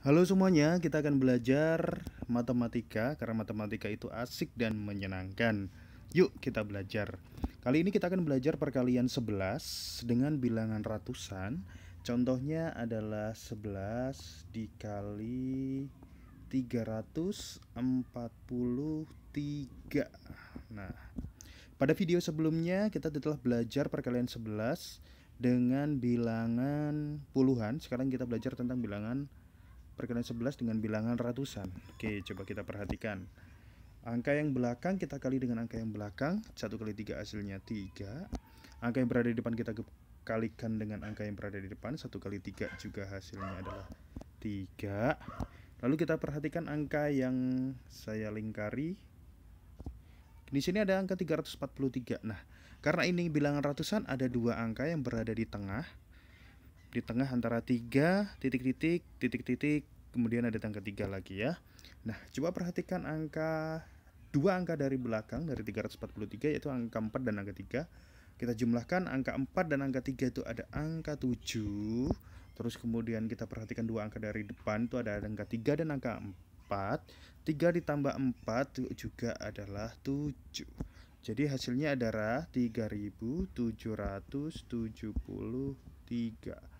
Halo semuanya, kita akan belajar matematika karena matematika itu asik dan menyenangkan. Yuk kita belajar. Kali ini kita akan belajar perkalian 11 dengan bilangan ratusan. Contohnya adalah 11 dikali 343. Nah, pada video sebelumnya kita telah belajar perkalian 11 dengan bilangan puluhan. Sekarang kita belajar tentang bilangan perkalian 11 dengan bilangan ratusan. Oke, coba kita perhatikan. Angka yang belakang kita kali dengan angka yang belakang. 1 kali 3 hasilnya 3. Angka yang berada di depan kita kalikan dengan angka yang berada di depan. 1 kali 3 juga hasilnya adalah 3. Lalu kita perhatikan angka yang saya lingkari. Di sini ada angka 343. Nah, karena ini bilangan ratusan ada dua angka yang berada di tengah di tengah antara tiga titik-titik titik-titik kemudian ada tangga tiga lagi ya nah coba perhatikan angka dua angka dari belakang dari 343 yaitu angka 4 dan angka 3 kita jumlahkan angka 4 dan angka 3 itu ada angka 7 terus kemudian kita perhatikan dua angka dari depan itu ada angka 3 dan angka 4 3 ditambah 4 itu juga adalah 7 jadi hasilnya adalah 3773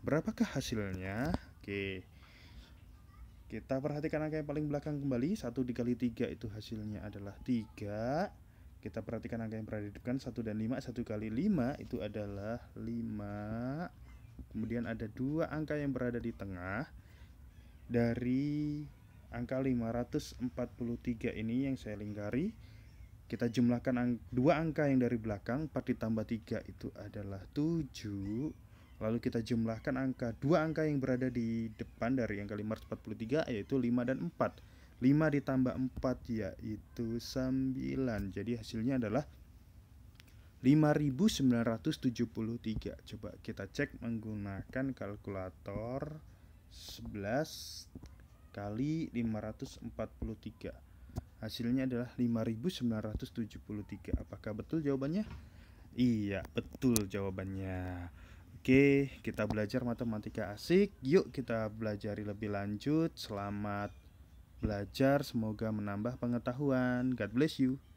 berapakah hasilnya oke kita perhatikan angka yang paling belakang kembali satu dikali tiga itu hasilnya adalah tiga. kita perhatikan angka yang berada di depan satu dan lima satu kali lima itu adalah lima. kemudian ada dua angka yang berada di tengah dari angka 543 ini yang saya lingkari kita jumlahkan dua angka yang dari belakang 4 ditambah 3 itu adalah 7 Lalu kita jumlahkan angka, dua angka yang berada di depan dari angka 543 yaitu 5 dan 4. 5 ditambah 4 yaitu 9. Jadi hasilnya adalah 5973. Coba kita cek menggunakan kalkulator 11 kali 543. Hasilnya adalah 5973. Apakah betul jawabannya? Iya, betul jawabannya. Oke, kita belajar matematika asik. Yuk kita belajar lebih lanjut. Selamat belajar, semoga menambah pengetahuan. God bless you.